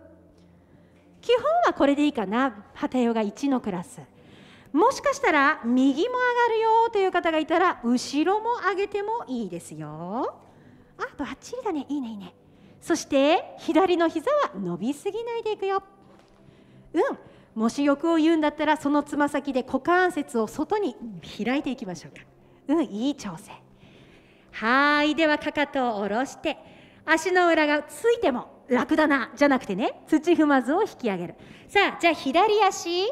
基本はこれでいいかな旗用が1のクラスもしかしたら右も上がるよという方がいたら後ろも上げてもいいですよあバッチリだねいいねいいねそして左の膝は伸びすぎないでいくようんもし欲を言うんだったらそのつま先で股関節を外に開いていきましょうかうんいい調整はいではかかとを下ろして足の裏がついても楽だなじゃなくてね土踏まずを引き上げるさあじゃあ左足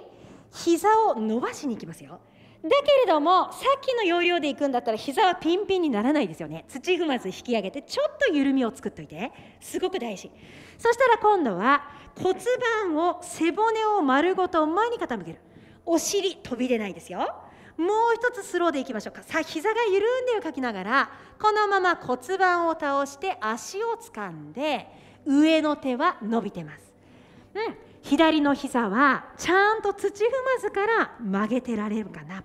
膝を伸ばしにいきますよだけれどもさっきの要領でいくんだったら膝はピンピンにならないですよね土踏まず引き上げてちょっと緩みを作っといてすごく大事そしたら今度は骨盤を背骨を丸ごと前に傾けるお尻飛び出ないですよもう一つスローでいきましょうかさあ膝が緩んでるかきながらこのまま骨盤を倒して足を掴んで上の手は伸びてますうん左の膝はちゃんと土踏まずから曲げてられるかな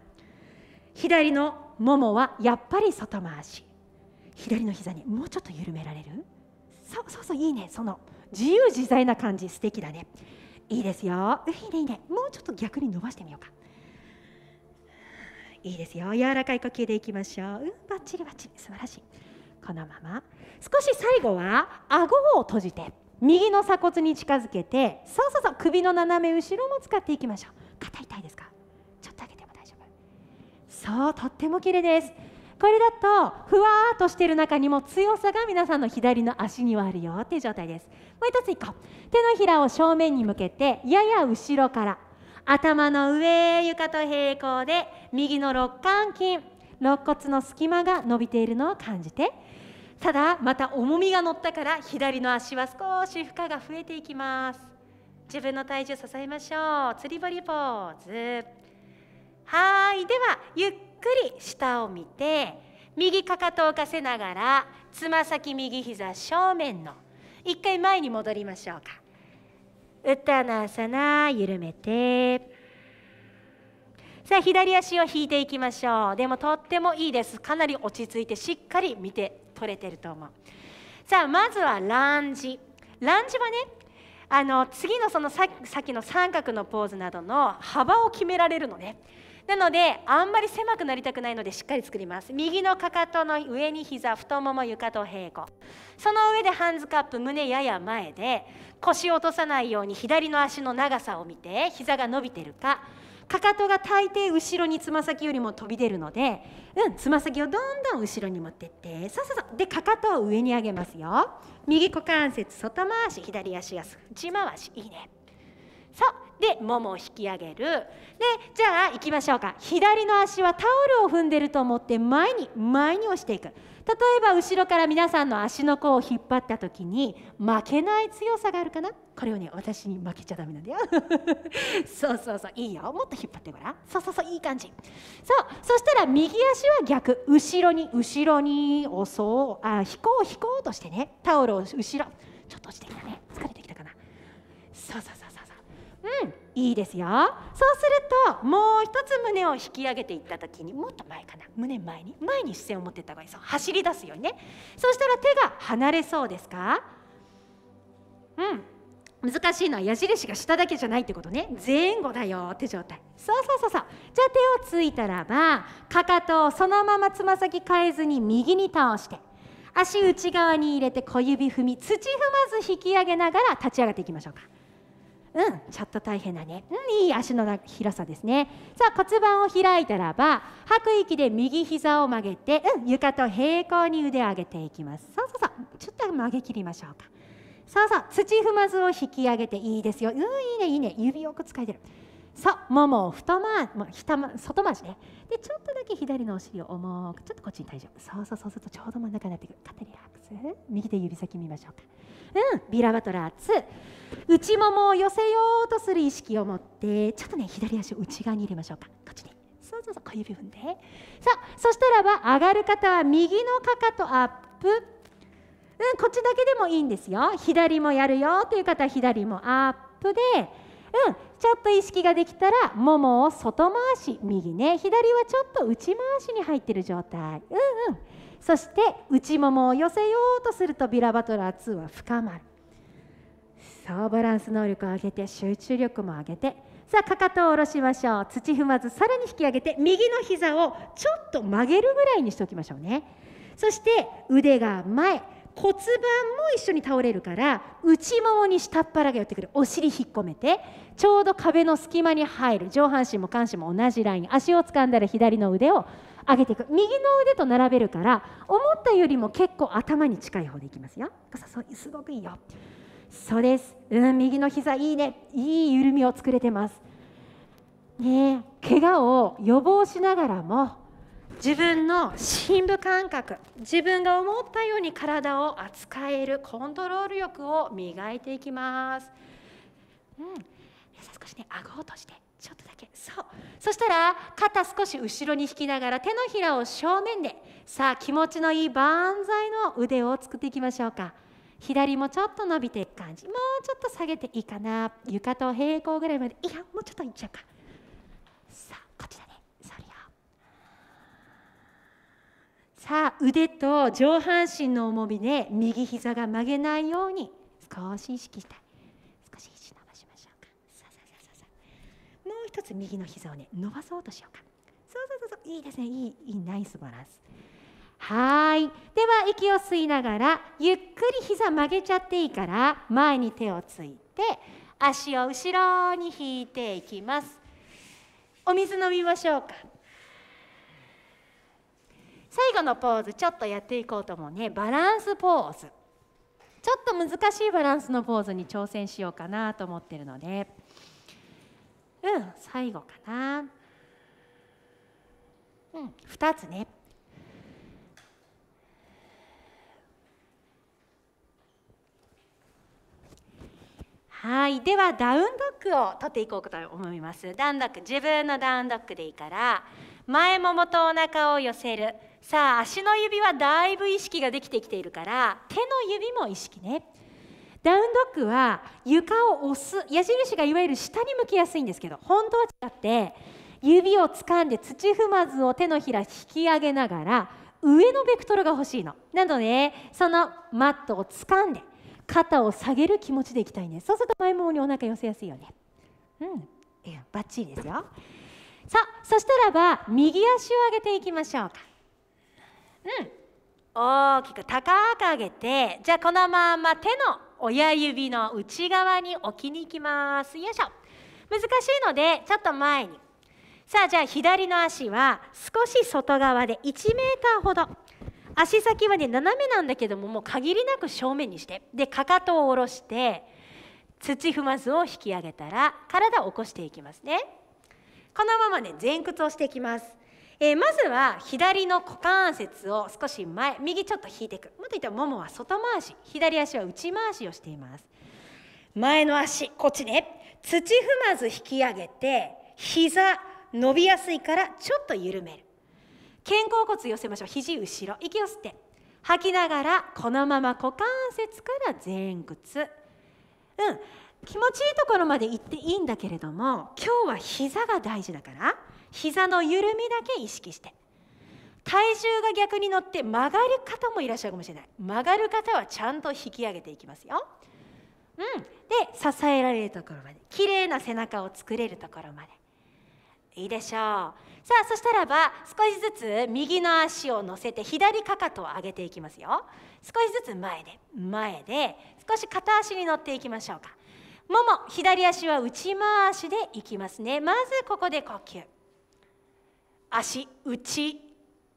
左のももはやっぱり外回し左の膝にもうちょっと緩められるそうそうそういいねその自由自在な感じ素敵だねいいですよいいねいいねもうちょっと逆に伸ばしてみようかいいですよ柔らかい呼吸でいきましょう、うん、バッチリバッチリ素晴らしいこのまま少し最後は顎を閉じて右の鎖骨に近づけてそうそうそう首の斜め後ろも使っていきましょう肩痛いですかちょっと上げても大丈夫そうとっても綺麗ですこれだとふわーっとしてる中にも強さが皆さんの左の足にはあるよっていう状態ですもう一ついこう手のひらを正面に向けてやや後ろから頭の上床と平行で右の肋間筋肋骨の隙間が伸びているのを感じてただまた重みが乗ったから左の足は少し負荷が増えていきます自分の体重を支えましょう釣り堀ポーズはいではゆっくり下を見て右かかとを浮かせながらつま先右膝正面の一回前に戻りましょうかウッタナーサナ緩めてさあ左足を引いていきましょうでもとってもいいですかなり落ち着いてしっかり見て取れてると思うさあまずはランジランジはねあの次のそのささっきの三角のポーズなどの幅を決められるのねなのであんまり狭くなりたくないのでしっかり作ります右のかかとの上に膝太もも床と平行その上でハンズカップ胸やや前で腰を落とさないように左の足の長さを見て膝が伸びてるかかかとが大抵後ろにつま先よりも飛び出るのでうんつま先をどんどん後ろに持ってってそうそうそうでかかとを上に上げますよ右股関節外回し左足が内回しいいねそうでももを引き上げるでじゃあ行きましょうか左の足はタオルを踏んでると思って前に前に押していく例えば後ろから皆さんの足の甲を引っ張った時に負けない強さがあるかなこれをね私に負けちゃダメなんだよ そうそうそういいよもっと引っ張ってごらんそうそうそういい感じそうそしたら右足は逆後ろに後ろに押そうあ引こう引こうとしてねタオルを後ろちょっと落ちてきたね疲れてきたかなそうそうそうそうそううんいいですよそうするともう一つ胸を引き上げていった時にもっと前かな胸前に前に視線を持っていった方がいいそう走り出すようにねそしたら手が離れそうですかうん難しいのは矢印が下だけじゃないってことね前後だよって状態そうそうそうそうじゃあ手をついたらばかかとをそのままつま先変えずに右に倒して足内側に入れて小指踏み土踏まず引き上げながら立ち上がっていきましょうかうんちょっと大変だねうんいい足の広さですねさあ骨盤を開いたらば吐く息で右膝を曲げてうん床と平行に腕を上げていきますそうそうそうちょっと曲げきりましょうかそうそう土踏まずを引き上げていいですようんいいねいいね指よく使えてるさあももを太ま、ま、ひたま外回しねでちょっとだけ左のお尻を重くちょっとこっちに体重そうそうそうするとちょうど真ん中になってくる肩リラックス右手指先見ましょうかうんビラバトラー2内ももを寄せようとする意識を持ってちょっとね左足を内側に入れましょうかこっちにそうそうそう小指踏んでさあそしたらば上がる方は右のかかとアップうん、こっちだけでもいいんですよ左もやるよという方は左もアップで、うん、ちょっと意識ができたらももを外回し右ね左はちょっと内回しに入ってる状態うんうんそして内ももを寄せようとするとビラバトラー2は深まるさバランス能力を上げて集中力も上げてさあかかとを下ろしましょう土踏まずさらに引き上げて右の膝をちょっと曲げるぐらいにしておきましょうねそして腕が前骨盤も一緒に倒れるから内ももに下っ腹が寄ってくるお尻引っ込めてちょうど壁の隙間に入る上半身も下半身も同じライン足を掴んだら左の腕を上げていく右の腕と並べるから思ったよりも結構頭に近い方でいきますよすごくいいよそうです、うん、右の膝いいねいい緩みを作れてますねえ怪我を予防しながらも自分の深部感覚自分が思ったように体を扱えるコントロール力を磨いていきます、うん、少しね顎を閉じてちょっとだけそうそしたら肩少し後ろに引きながら手のひらを正面でさあ気持ちのいい万歳の腕を作っていきましょうか左もちょっと伸びていく感じもうちょっと下げていいかな床と平行ぐらいまでいやもうちょっといっちゃうかさあさあ腕と上半身の重みで右膝が曲げないように少し意識したい少し肘伸ばしましょうかさあさあさあさあもう一つ右の膝をね伸ばそうとしようかそうそうそうそういいですねいいいいナイスバランスはーいでは息を吸いながらゆっくり膝曲げちゃっていいから前に手をついて足を後ろに引いていきますお水飲みましょうか最後のポーズちょっとやっていこうと思うねバランスポーズちょっと難しいバランスのポーズに挑戦しようかなと思ってるのでうん最後かなうん2つねはいではダウンドッグを取っていこうと思いますダウンドッグ自分のダウンドッグでいいから前ももとお腹を寄せるさあ足の指はだいぶ意識ができてきているから手の指も意識ねダウンドッグは床を押す矢印がいわゆる下に向きやすいんですけど本当は違って指を掴んで土踏まずを手のひら引き上げながら上のベクトルが欲しいのなのでそのマットを掴んで肩を下げる気持ちでいきたいんですそうすると前ももにお腹寄せやすいよねうんバッチリですよさあそしたらば右足を上げていきましょうかうん大きく高く上げてじゃあこのまま手の親指の内側に置きに行きますよいしょ難しいのでちょっと前にさあじゃあ左の足は少し外側で 1m ほど足先はね斜めなんだけどももう限りなく正面にしてでかかとを下ろして土踏まずを引き上げたら体を起こしていきますねこのままね前屈をしていきますえー、まずは左の股関節を少し前右ちょっと引いていくもっと言ったらももは外回し左足は内回しをしています前の足こっちね土踏まず引き上げて膝伸びやすいからちょっと緩める肩甲骨寄せましょう肘後ろ息を吸って吐きながらこのまま股関節から前屈うん気持ちいいところまで行っていいんだけれども今日は膝が大事だから膝の緩みだけ意識して体重が逆に乗って曲がる方もいらっしゃるかもしれない曲がる方はちゃんと引き上げていきますよ、うん、で支えられるところまで綺麗な背中を作れるところまでいいでしょうさあそしたらば少しずつ右の足を乗せて左かかとを上げていきますよ少しずつ前で前で少し片足に乗っていきましょうかもも左足は内回しでいきますねまずここで呼吸足内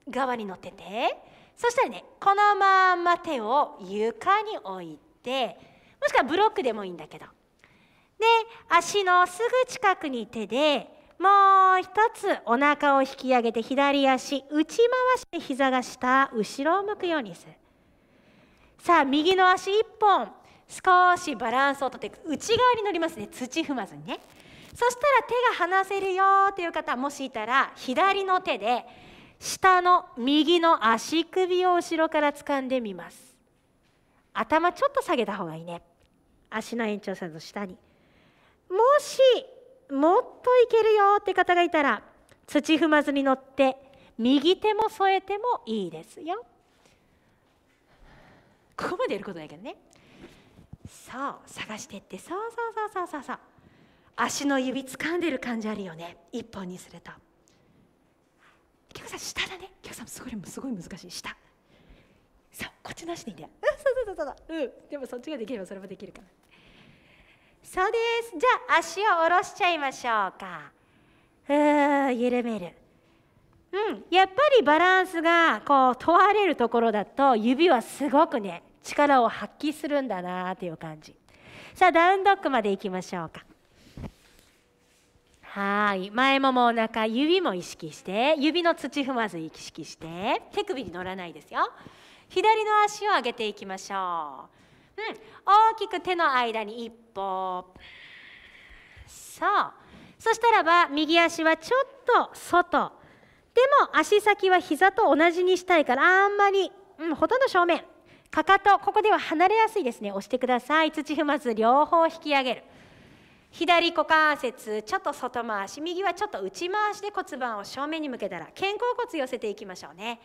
側に乗っててそしたらねこのまま手を床に置いてもしくはブロックでもいいんだけどで足のすぐ近くに手でもう一つお腹を引き上げて左足内回して膝が下後ろを向くようにするさあ右の足1本少しバランスをとって内側に乗りますね土踏まずにねそしたら手が離せるよっていう方もしいたら左の手で下の右の足首を後ろから掴んでみます頭ちょっと下げた方がいいね足の延長線の下にもしもっといけるよって方がいたら土踏まずに乗って右手も添えてもいいですよここまでやることだけどねそう探してってそうそうそうそうそうそう足の指掴んでる感じあるよね一本にすると今日さん下だね今日さんすごいすごい難しい下そうこっちの足でいいんだよそうそうそうそううんでもそっちができればそれもできるからそうですじゃあ足を下ろしちゃいましょうかうー緩めるうんやっぱりバランスがこう問われるところだと指はすごくね力を発揮するんだなっていう感じさあダウンドッグまでいきましょうかはい前ももお腹指も意識して指の土踏まず意識して手首に乗らないですよ左の足を上げていきましょう、うん、大きく手の間に一歩そうそしたらば右足はちょっと外でも足先は膝と同じにしたいからあんまり、うん、ほとんど正面かかとここでは離れやすいですね押してください土踏まず両方引き上げる左股関節ちょっと外回し右はちょっと内回しで骨盤を正面に向けたら肩甲骨寄せていきましょうね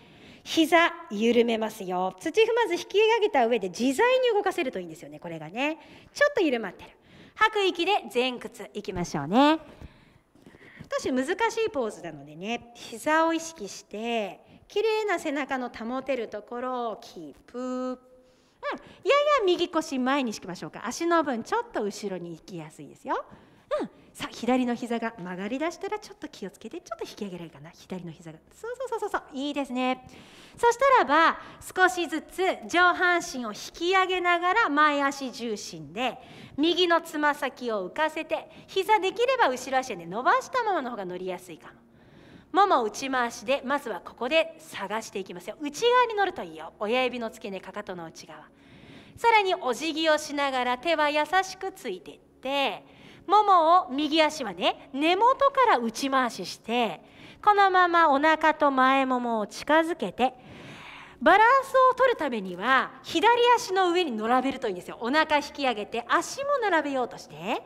膝緩めますよ土踏まず引き上げた上で自在に動かせるといいんですよねこれがねちょっと緩まってる吐く息で前屈いきましょうね少し難しいポーズなのでね膝を意識して綺麗な背中の保てるところをキープうん、やや右腰前にしましょうか足の分ちょっと後ろに行きやすいですよ、うん、さあ左の膝が曲がりだしたらちょっと気をつけてちょっと引き上げられるかな左の膝がそうそうそうそういいですねそしたらば少しずつ上半身を引き上げながら前足重心で右のつま先を浮かせて膝できれば後ろ足で伸ばしたままの方が乗りやすいかももも内回しでまずはここで探していきますよ内側に乗るといいよ親指の付け根かかとの内側さらにお辞儀をしながら手は優しくついていってももを右足はね根元から内回ししてこのままお腹と前ももを近づけてバランスを取るためには左足の上に並べるといいんですよお腹引き上げて足も並べようとして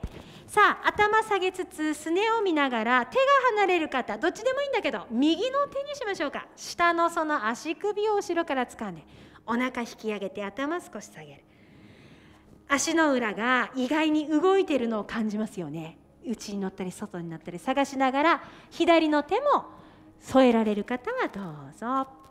さあ頭下げつつすねを見ながら手が離れる方どっちでもいいんだけど右の手にしましょうか下のその足首を後ろから掴んでお腹引き上げて頭少し下げる足の裏が意外に動いてるのを感じますよね内に乗ったり外に乗ったり探しながら左の手も添えられる方はどうぞ。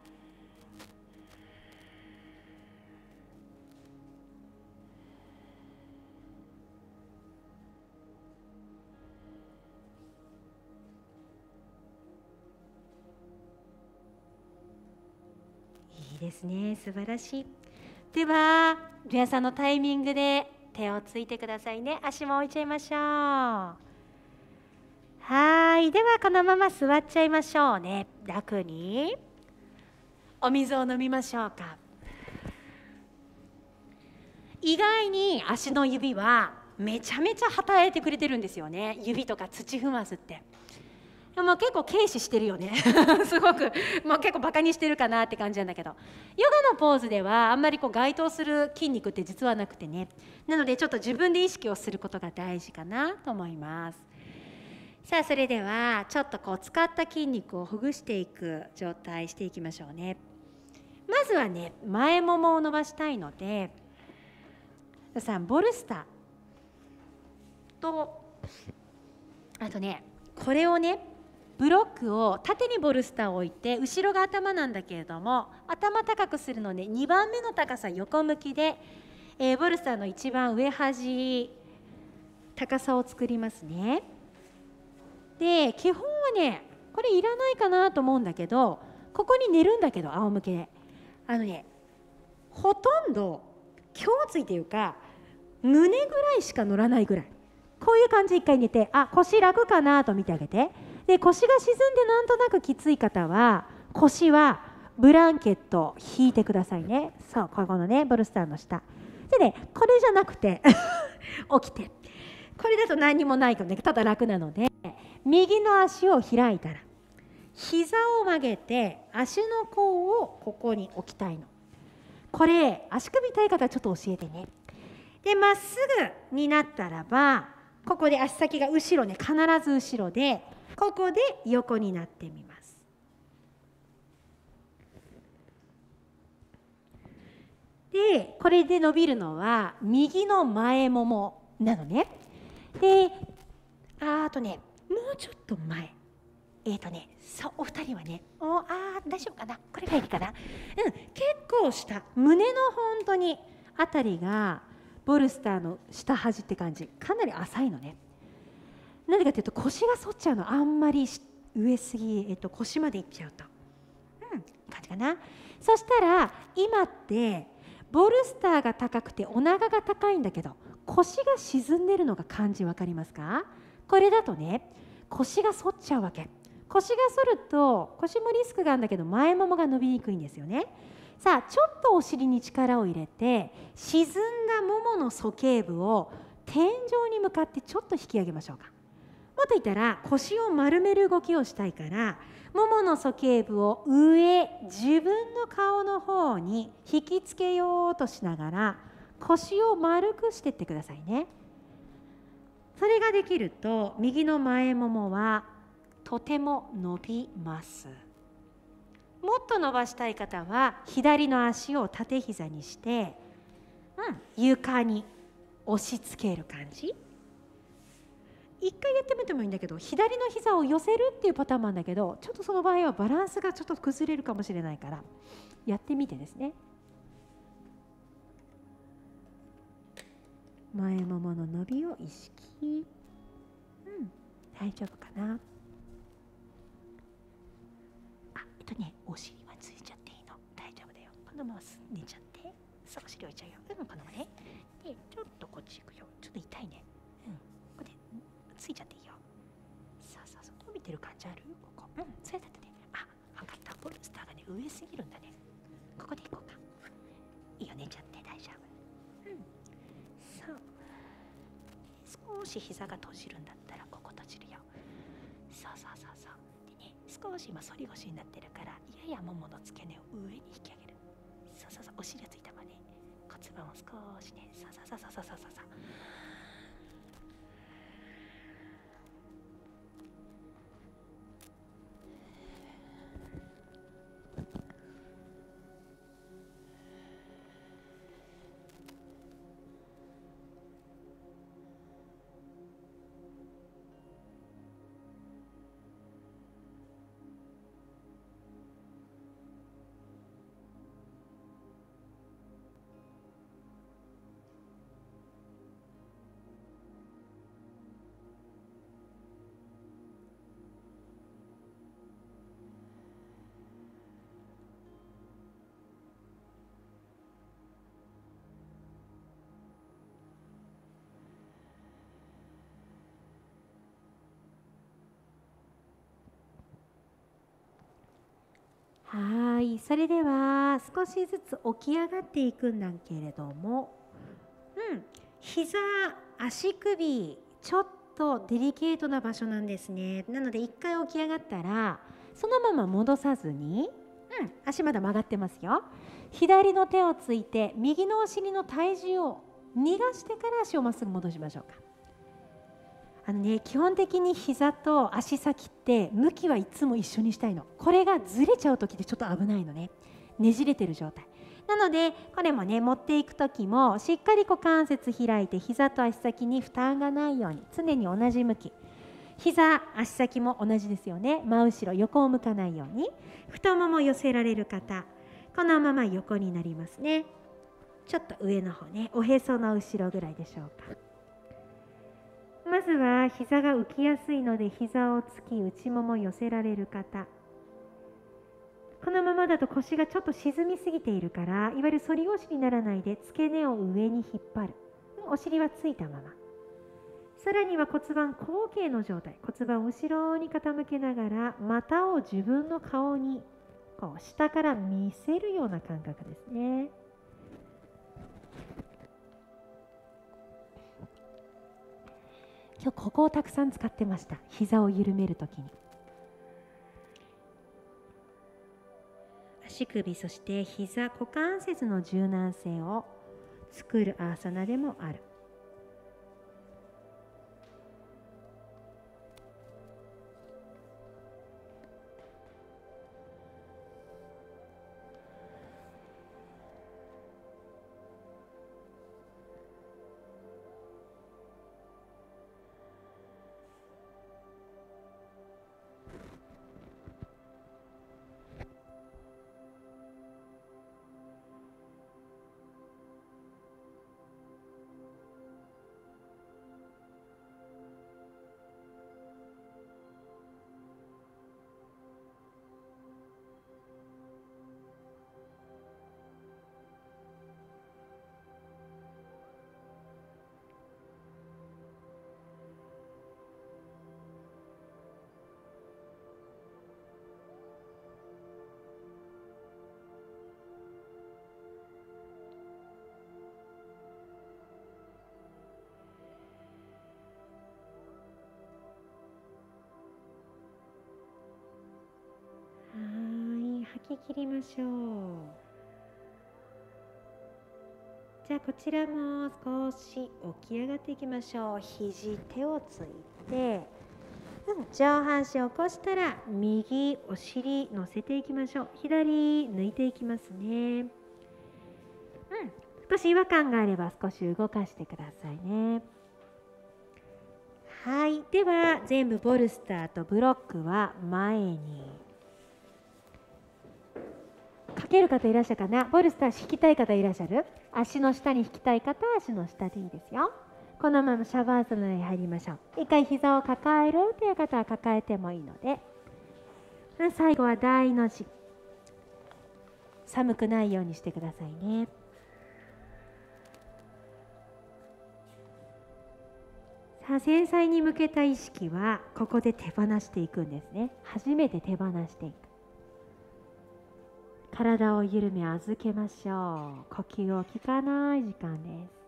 ですね素晴らしいでは皆さんのタイミングで手をついてくださいね足も置いちゃいましょうはいではこのまま座っちゃいましょうね楽にお水を飲みましょうか意外に足の指はめちゃめちゃ働いてくれてるんですよね指とか土踏まずって。でも結構軽視してるよね すごく、もう結構バカにしてるかなって感じなんだけどヨガのポーズではあんまりこう該当する筋肉って実はなくてねなのでちょっと自分で意識をすることが大事かなと思いますさあそれではちょっとこう使った筋肉をほぐしていく状態していきましょうねまずはね前ももを伸ばしたいのでさボルスターとあとねこれをねブロックを縦にボルスターを置いて後ろが頭なんだけれども頭高くするので2番目の高さ横向きで、えー、ボルスターの一番上端高さを作りますね。で基本はねこれいらないかなと思うんだけどここに寝るんだけど仰向けであのねほとんど胸椎というか胸ぐらいしか乗らないぐらいこういう感じで一回寝てあ腰楽かなと見てあげて。で腰が沈んでなんとなくきつい方は腰はブランケットを引いてくださいねそうここのねボルスターの下でねこれじゃなくて 起きてこれだと何もないかもねただ楽なので右の足を開いたら膝を曲げて足の甲をここに置きたいのこれ足首痛い方はちょっと教えてねでまっすぐになったらばここで足先が後ろね必ず後ろでここで横になってみますでこれで伸びるのは右の前ももなのねであとねもうちょっと前えっ、ー、とねそうお二人はねおあ大丈夫かなこれがいいかなうん結構下胸の本当にあたりがボルスターの下端って感じかなり浅いのねなぜかというと腰が反っちゃうのあんまり上すぎ、えっと、腰までいっちゃうと、うん、感じかなそしたら今ってボルスターが高くてお腹が高いんだけど腰が沈んでるのが感じ分かりますかこれだとね腰が反っちゃうわけ腰が反ると腰もリスクがあるんだけど前ももが伸びにくいんですよねさあちょっとお尻に力を入れて沈んだももの鼠径部を天井に向かってちょっと引き上げましょうかもっと言ったら腰を丸める動きをしたいからももの鼠径部を上自分の顔の方に引きつけようとしながら腰を丸くしてってくださいねそれができると右の前ももはとても伸びますもっと伸ばしたい方は左の足を縦膝にして、うん、床に押し付ける感じ一回やってみてもいいんだけど左の膝を寄せるっていうパターンなんだけどちょっとその場合はバランスがちょっと崩れるかもしれないからやってみてですね前ももの伸びを意識うん大丈夫かなあえっとねお尻はついちゃっていいの大丈夫だよこのまま寝ちゃって少し置いちゃうようんこのままねでちょっとこっち行くよちょっと痛いねてる感じあるここうんそれだったねあ上がったポルスターがね上すぎるんだねここでいこうかいいよ寝ちゃって大丈夫うんそう少し膝が閉じるんだったらここ閉じるよそうそうそうそうでね少し今反り腰になってるからややももの付け根を上に引き上げるそうそうそうお尻がついたまね骨盤を少しねそうそうそうそうそうそうそうはいそれでは少しずつ起き上がっていくんだけれどもうん膝足首ちょっとデリケートな場所なんですねなので1回起き上がったらそのまま戻さずにうん足まだ曲がってますよ左の手をついて右のお尻の体重を逃がしてから足をまっすぐ戻しましょうかあのね、基本的に膝と足先って向きはいつも一緒にしたいのこれがずれちゃう時ってちょっと危ないのねねじれてる状態なのでこれもね持っていく時もしっかり股関節開いて膝と足先に負担がないように常に同じ向き膝足先も同じですよね真後ろ横を向かないように太もも寄せられる方このまま横になりますねちょっと上の方ねおへその後ろぐらいでしょうかずは膝が浮きやすいので膝をつき内もも寄せられる方このままだと腰がちょっと沈みすぎているからいわゆる反り腰にならないで付け根を上に引っ張るお尻はついたままさらには骨盤後傾の状態骨盤を後ろに傾けながら股を自分の顔にこう下から見せるような感覚ですね。今日ここをたくさん使ってました膝を緩めるときに足首そして膝股関節の柔軟性を作るアーサナでもある。ましょうじゃあこちらも少し起き上がっていきましょう肘手をついて、上半身起こしたら右お尻乗せていきましょう左抜いていきますねうん少し違和感があれば少し動かしてくださいねはいでは全部ボルスターとブロックは前に書ける方いらっしゃるかなボルスター引きたい方いらっしゃる足の下に引きたい方足の下でいいですよこのままシャバーサナに入りましょう一回膝を抱えるという方は抱えてもいいので最後は大の字寒くないようにしてくださいねさあ繊細に向けた意識はここで手放していくんですね初めて手放していく体を緩め預けましょう呼吸を効かない時間です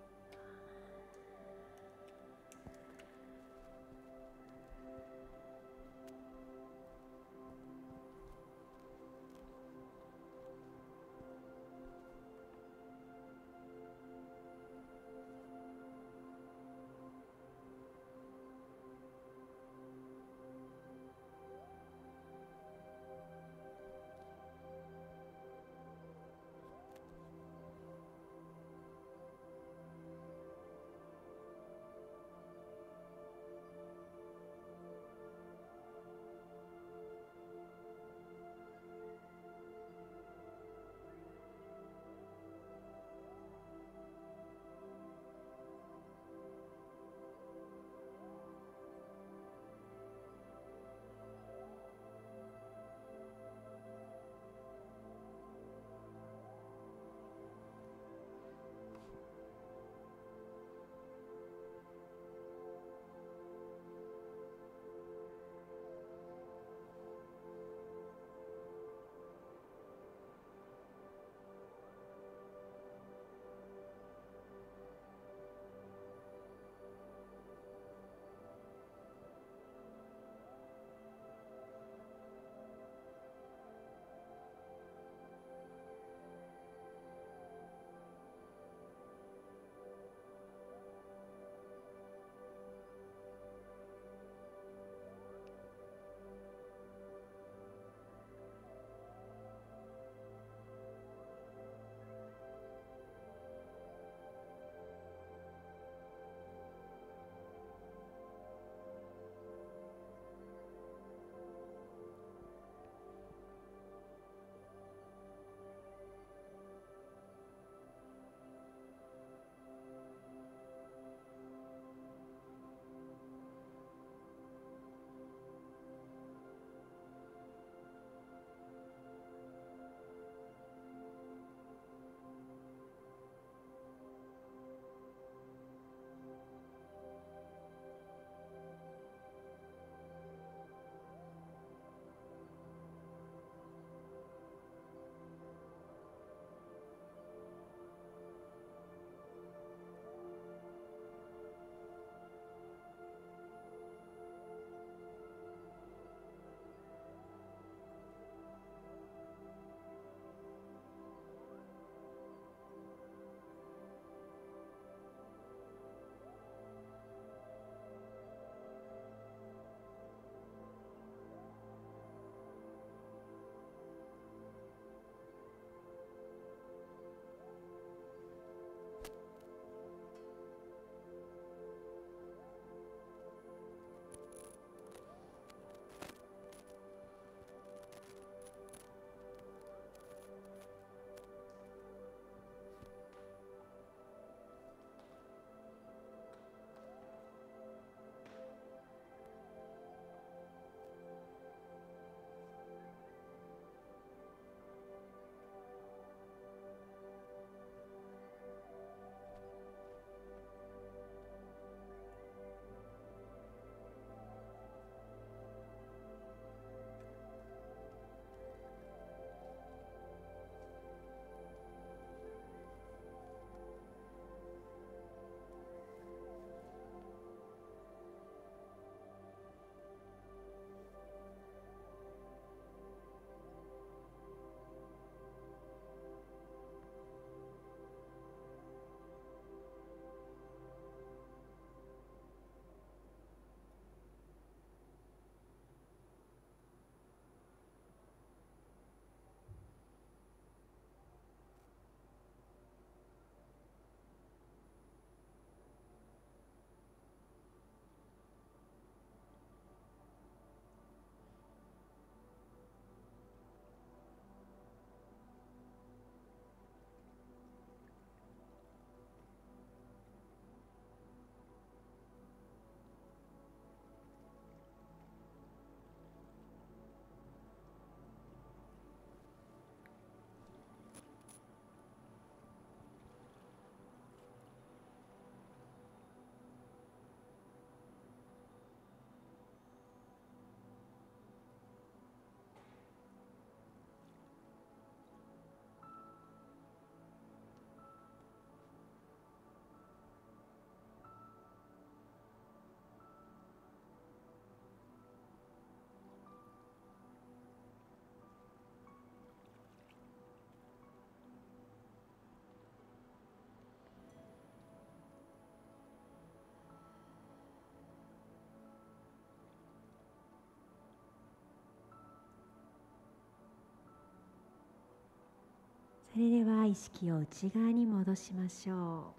それでは意識を内側に戻しましょ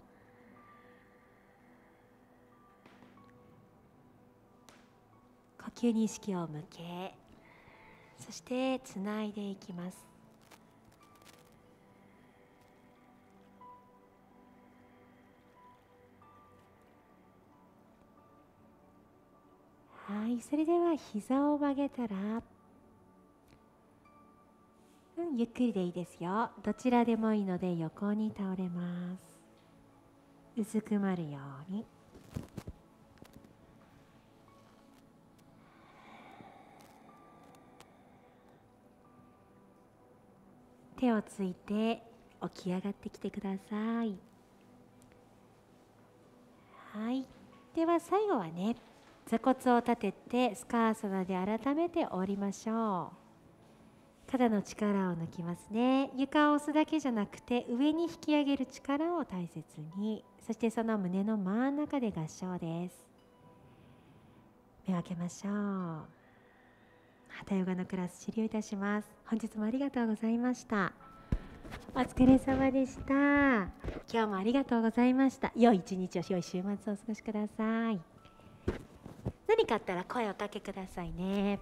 う呼吸に意識を向けそしてつないでいきますはいそれでは膝を曲げたらゆっくりでいいですよどちらでもいいので横に倒れますうずくまるように手をついて起き上がってきてくださいはいでは最後はね座骨を立ててスカーソナで改めて折りましょう肩の力を抜きますね床を押すだけじゃなくて上に引き上げる力を大切にそしてその胸の真ん中で合掌です目を開けましょう旗ヨガのクラス終了いたします本日もありがとうございましたお疲れ様でした今日もありがとうございました良い一日を良い週末をお過ごしください何かあったら声をかけくださいね